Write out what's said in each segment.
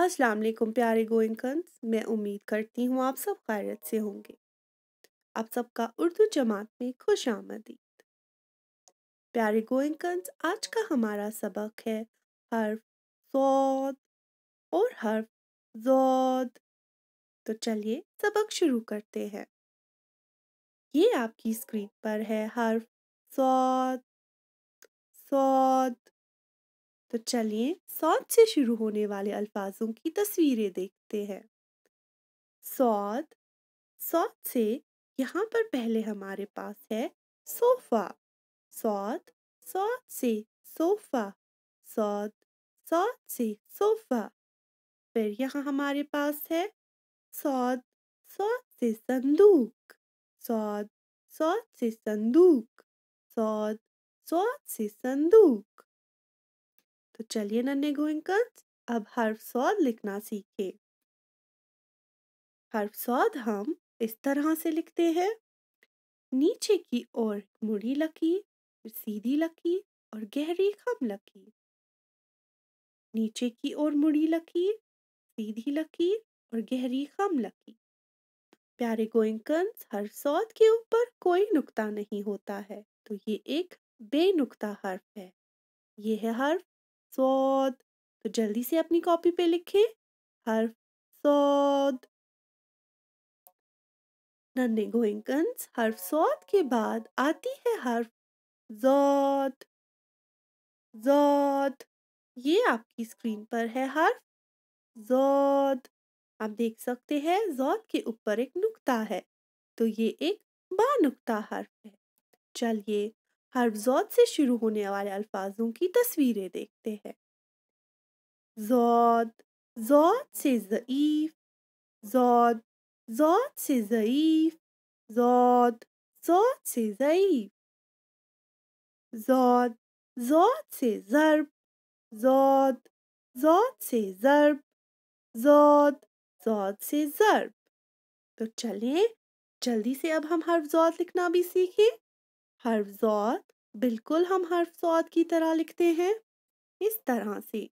अस्सलाम वालेकुम प्यारे गोइंकन्स मैं उम्मीद करती हूँ आप सब खैरत से होंगे आप सबका उर्दू जमात में खुश आमदीद प्यारे गोइंकन्स आज का हमारा सबक है हर्फ सौद और हर्फ जौद तो चलिए सबक शुरू करते हैं ये आपकी स्क्रीन पर है हर्फ सौद सौद तो चलिए सौद से शुरू होने वाले अल्फाजों की तस्वीरें देखते हैं सौत सौत से यहाँ पर पहले हमारे पास है सोफा सौत सौत से सोफा सौत सौत से सोफा फिर यहाँ हमारे पास है सौत सौत से संदूक सौत सौत से संदूक सौत सौत से संदूक तो चलिए नन्हे गोइंकल्स अब हर्फ सौद लिखना सीखे हर्फ सौद हम इस तरह से लिखते हैं नीचे की ओर मुड़ी लकीर फिर सीधी लकीर और गहरी खम लकी नीचे की ओर मुड़ी लकीर सीधी लकीर और गहरी खम लकी प्यारे गोइंकंस हर सौद के ऊपर कोई नुक्ता नहीं होता है तो ये एक बेनुक्ता हर्फ है यह है हर्फ सौद तो जल्दी से अपनी कॉपी पे लिखें हर्फ सौद नन्हे गोइंकंस हर्फ सौद के बाद आती है हर्फ जौद जौद ये आपकी स्क्रीन पर है हर्फ जौद आप देख सकते हैं जौद के ऊपर एक नुक्ता है तो ये एक बा नुक्ता हर्फ है चलिए हर जौत से शुरू होने वाले अल्फाजों की तस्वीरें देखते हैं जौद जौद से ज़ईफ जौद जौद से ज़ईफ जौद जौद से ज़ईफ जौद जौद से ज़र्ब जौद जौद से ज़र्ब जौद जौद से ज़र्ब तो चलिए जल्दी से अब हम हर जौद लिखना भी सीखें हर्फ जौत बिल्कुल हम हर्फ हर्फजात की तरह लिखते हैं इस तरह से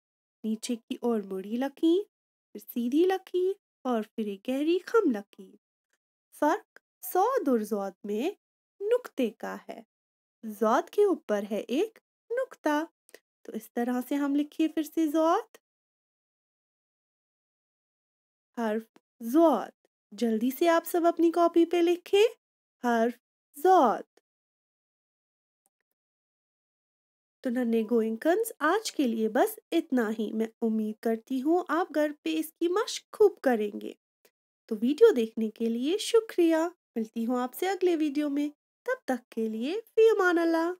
नीचे की ओर मुड़ी लकी फिर सीधी लकी और फिर एक गहरी खम लकी फर्क और जौत में नुक्ते का है जौत के ऊपर है एक नुक्ता तो इस तरह से हम लिखिए फिर से जौत हर्फ जौत जल्दी से आप सब अपनी कॉपी पे लिखें हर्फ जौत तो नन्हे गोइंकन्स आज के लिए बस इतना ही मैं उम्मीद करती हूँ आप घर पे इसकी मश खूब करेंगे तो वीडियो देखने के लिए शुक्रिया मिलती हूँ आपसे अगले वीडियो में तब तक के लिए फी अमान अल्लाह